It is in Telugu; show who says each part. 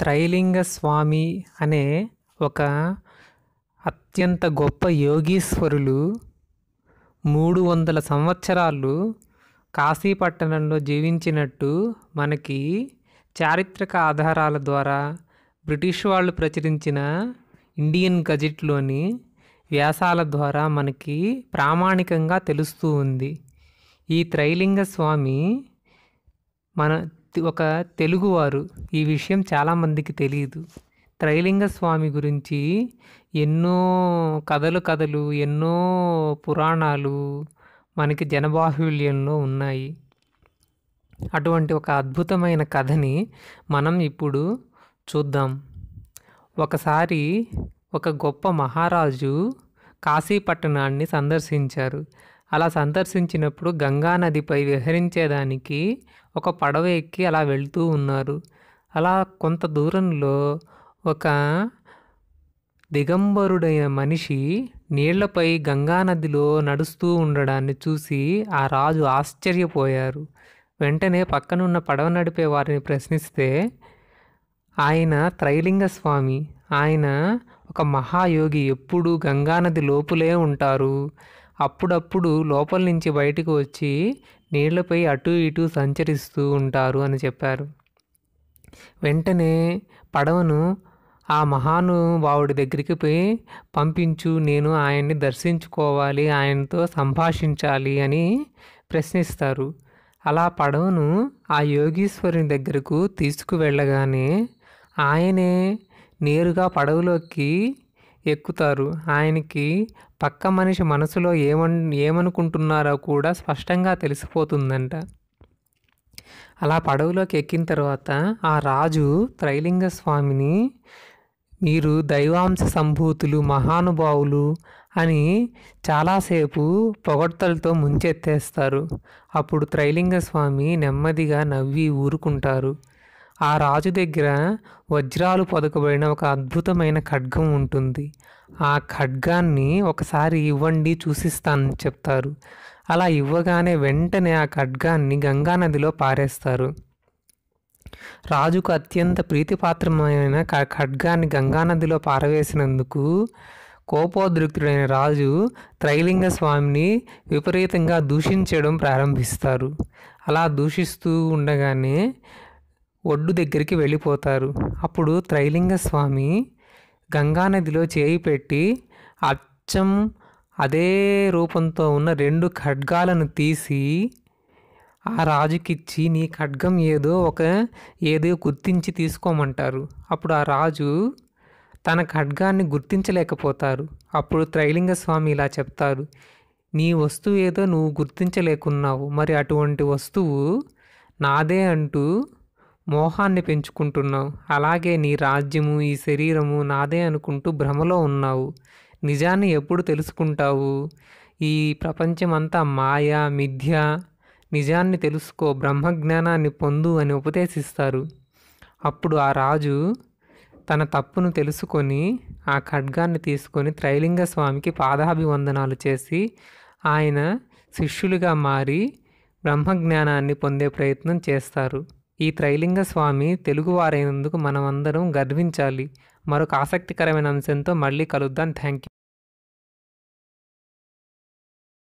Speaker 1: త్రైలింగ స్వామి అనే ఒక అత్యంత గొప్ప యోగీశ్వరులు మూడు వందల సంవత్సరాలు కాశీపట్టణంలో జీవించినట్టు మనకి చారిత్రక ఆధారాల ద్వారా బ్రిటిష్ వాళ్ళు ప్రచురించిన ఇండియన్ గజెట్లోని వ్యాసాల ద్వారా మనకి ప్రామాణికంగా తెలుస్తూ ఉంది ఈ త్రైలింగ స్వామి మన ఒక తెలుగువారు ఈ విషయం చాలామందికి తెలియదు త్రైలింగ స్వామి గురించి ఎన్నో కథలు కథలు ఎన్నో పురాణాలు మనకి జనబాహుల్యంలో ఉన్నాయి అటువంటి ఒక అద్భుతమైన కథని మనం ఇప్పుడు చూద్దాం ఒకసారి ఒక గొప్ప మహారాజు కాశీపట్టణాన్ని సందర్శించారు అలా సందర్శించినప్పుడు గంగా నదిపై విహరించేదానికి ఒక పడవ ఎక్కి అలా వెళ్తూ ఉన్నారు అలా కొంత దూరంలో ఒక దిగంబరుడైన మనిషి నీళ్లపై నదిలో నడుస్తూ ఉండడాన్ని చూసి ఆ రాజు ఆశ్చర్యపోయారు వెంటనే పక్కనున్న పడవ నడిపే వారిని ప్రశ్నిస్తే ఆయన త్రైలింగ స్వామి ఆయన ఒక మహాయోగి ఎప్పుడూ గంగానది లోపులే ఉంటారు అప్పుడప్పుడు లోపల నుంచి బయటకు వచ్చి నీళ్లపై అటు ఇటు సంచరిస్తూ ఉంటారు అని చెప్పారు వెంటనే పడవను ఆ మహానుభావుడి దగ్గరికి పోయి పంపించు నేను ఆయన్ని దర్శించుకోవాలి ఆయనతో సంభాషించాలి అని ప్రశ్నిస్తారు అలా పడవను ఆ యోగీశ్వరుని దగ్గరకు తీసుకువెళ్ళగానే ఆయనే నేరుగా పడవలోకి ఎక్కుతారు ఆయనకి పక్క మనిషి మనసులో ఏమన్ ఏమనుకుంటున్నారో కూడా స్పష్టంగా తెలిసిపోతుందంట అలా పడవలోకి ఎక్కిన తర్వాత ఆ రాజు త్రైలింగ స్వామిని మీరు దైవాంశ సంభూతులు మహానుభావులు అని చాలాసేపు పొగడ్తలతో ముంచెత్తేస్తారు అప్పుడు త్రైలింగ స్వామి నెమ్మదిగా నవ్వి ఊరుకుంటారు ఆ రాజు దగ్గర వజ్రాలు పొదకబడిన ఒక అద్భుతమైన ఖడ్గం ఉంటుంది ఆ ఖడ్గాన్ని ఒకసారి ఇవ్వండి చూసిస్తానని చెప్తారు అలా ఇవ్వగానే వెంటనే ఆ ఖడ్గాన్ని గంగానదిలో పారేస్తారు రాజుకు అత్యంత ప్రీతిపాత్రమైన ఖడ్గాన్ని గంగానదిలో పారవేసినందుకు కోపోద్రిక్తుడైన రాజు త్రైలింగ స్వామిని విపరీతంగా దూషించడం ప్రారంభిస్తారు అలా దూషిస్తూ ఉండగానే ఒడ్డు దగ్గరికి వెళ్ళిపోతారు అప్పుడు త్రైలింగ స్వామి గంగానదిలో చేయి పెట్టి అచ్చం అదే రూపంతో ఉన్న రెండు ఖడ్గాలను తీసి ఆ రాజుకిచ్చి నీ ఖడ్గం ఏదో ఒక ఏదో గుర్తించి తీసుకోమంటారు అప్పుడు ఆ రాజు తన ఖడ్గాన్ని గుర్తించలేకపోతారు అప్పుడు త్రైలింగ స్వామి ఇలా చెప్తారు నీ వస్తువు ఏదో నువ్వు గుర్తించలేకున్నావు మరి అటువంటి వస్తువు నాదే అంటూ మోహాన్ని పెంచుకుంటున్నావు అలాగే నీ రాజ్యము ఈ శరీరము నాదే అనుకుంటూ భ్రమలో ఉన్నావు నిజాన్ని ఎప్పుడు తెలుసుకుంటావు ఈ ప్రపంచమంతా మాయ మిథ్య నిజాన్ని తెలుసుకో బ్రహ్మజ్ఞానాన్ని పొందు అని ఉపదేశిస్తారు అప్పుడు ఆ రాజు తన తప్పును తెలుసుకొని ఆ ఖడ్గాన్ని తీసుకొని త్రైలింగ స్వామికి పాదాభివందనాలు చేసి ఆయన శిష్యులుగా మారి బ్రహ్మజ్ఞానాన్ని పొందే ప్రయత్నం చేస్తారు ఈ త్రైలింగ స్వామి తెలుగువారైనందుకు మనమందరం గర్వించాలి మరొక ఆసక్తికరమైన అంశంతో మళ్ళీ కలుద్దాం థ్యాంక్ యూ